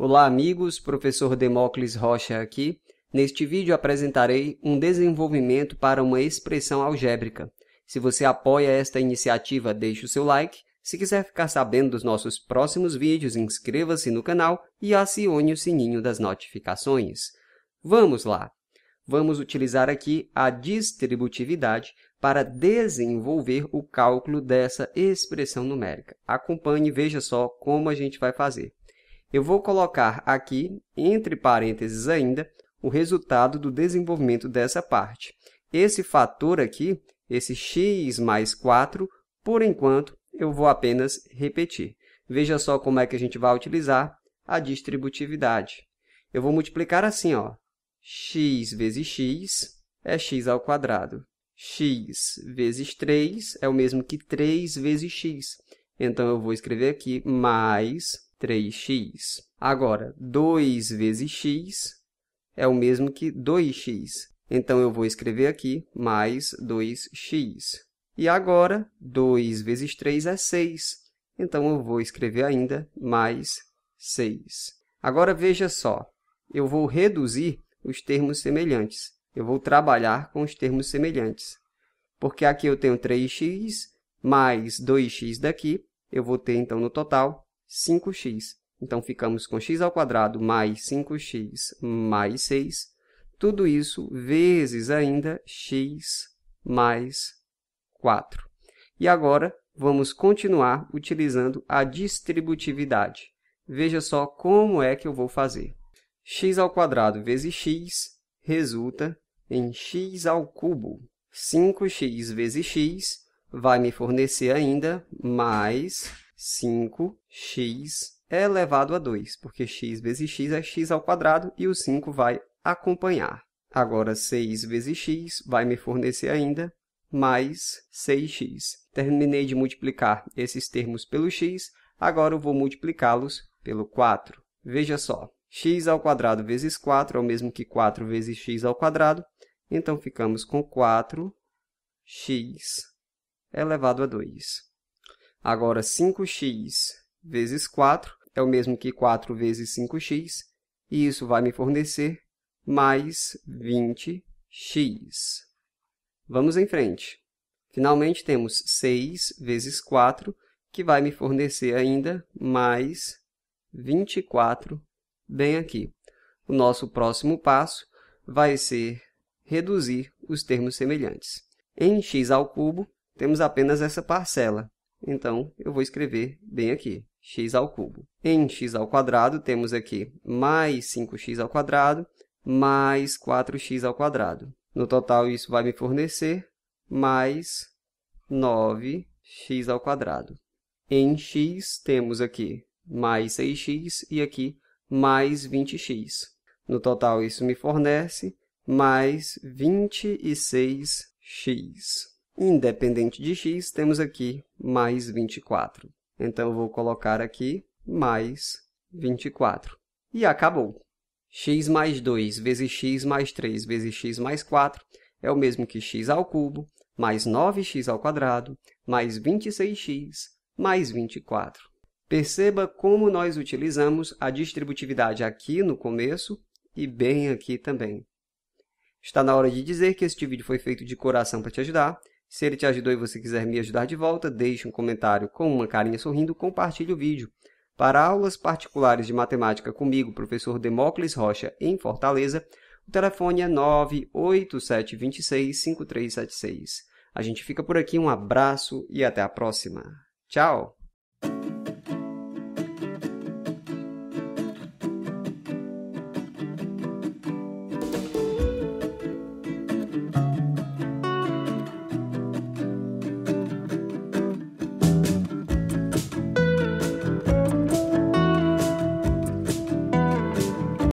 Olá, amigos. Professor Demócles Rocha aqui. Neste vídeo apresentarei um desenvolvimento para uma expressão algébrica. Se você apoia esta iniciativa, deixe o seu like. Se quiser ficar sabendo dos nossos próximos vídeos, inscreva-se no canal e acione o sininho das notificações. Vamos lá! Vamos utilizar aqui a distributividade para desenvolver o cálculo dessa expressão numérica. Acompanhe e veja só como a gente vai fazer. Eu vou colocar aqui, entre parênteses ainda, o resultado do desenvolvimento dessa parte. Esse fator aqui, esse x mais 4, por enquanto, eu vou apenas repetir. Veja só como é que a gente vai utilizar a distributividade. Eu vou multiplicar assim, ó, x vezes x é x ao quadrado. x vezes 3 é o mesmo que 3 vezes x. Então, eu vou escrever aqui mais 3x. Agora, 2 vezes x é o mesmo que 2x. Então, eu vou escrever aqui mais 2x. E agora, 2 vezes 3 é 6. Então, eu vou escrever ainda mais 6. Agora, veja só. Eu vou reduzir os termos semelhantes. Eu vou trabalhar com os termos semelhantes. Porque aqui eu tenho 3x mais 2x daqui. Eu vou ter, então, no total, 5x. Então, ficamos com x ao quadrado mais 5x mais 6, tudo isso vezes ainda x mais 4. E agora, vamos continuar utilizando a distributividade. Veja só como é que eu vou fazer. x ao quadrado vezes x resulta em x ao cubo. 5x vezes x vai me fornecer ainda mais 5x é elevado a 2, porque x vezes x é x ao quadrado e o 5 vai acompanhar. Agora, 6 vezes x vai me fornecer ainda mais 6x. Terminei de multiplicar esses termos pelo x, agora eu vou multiplicá-los pelo 4. Veja só, x ao quadrado vezes 4 é o mesmo que 4 vezes x ao quadrado, então ficamos com 4x elevado a 2. Agora, 5x vezes 4 é o mesmo que 4 vezes 5x, e isso vai me fornecer mais 20x. Vamos em frente. Finalmente, temos 6 vezes 4, que vai me fornecer ainda mais 24, bem aqui. O nosso próximo passo vai ser reduzir os termos semelhantes. Em x ao cubo, temos apenas essa parcela, então, eu vou escrever bem aqui, x ao cubo. Em x ao quadrado, temos aqui mais 5x ao quadrado, mais 4x ao quadrado. No total, isso vai me fornecer mais 9x ao quadrado. Em x, temos aqui mais 6x e aqui mais 20x. No total, isso me fornece mais 26x. Independente de x, temos aqui mais 24. Então, eu vou colocar aqui mais 24. E acabou. x mais 2 vezes x mais 3 vezes x mais 4 é o mesmo que x ao cubo, mais 9x ao quadrado, mais 26x, mais 24. Perceba como nós utilizamos a distributividade aqui no começo e bem aqui também. Está na hora de dizer que este vídeo foi feito de coração para te ajudar. Se ele te ajudou e você quiser me ajudar de volta, deixe um comentário com uma carinha sorrindo, compartilhe o vídeo. Para aulas particulares de matemática comigo, professor Demócles Rocha, em Fortaleza, o telefone é 987265376. A gente fica por aqui, um abraço e até a próxima. Tchau!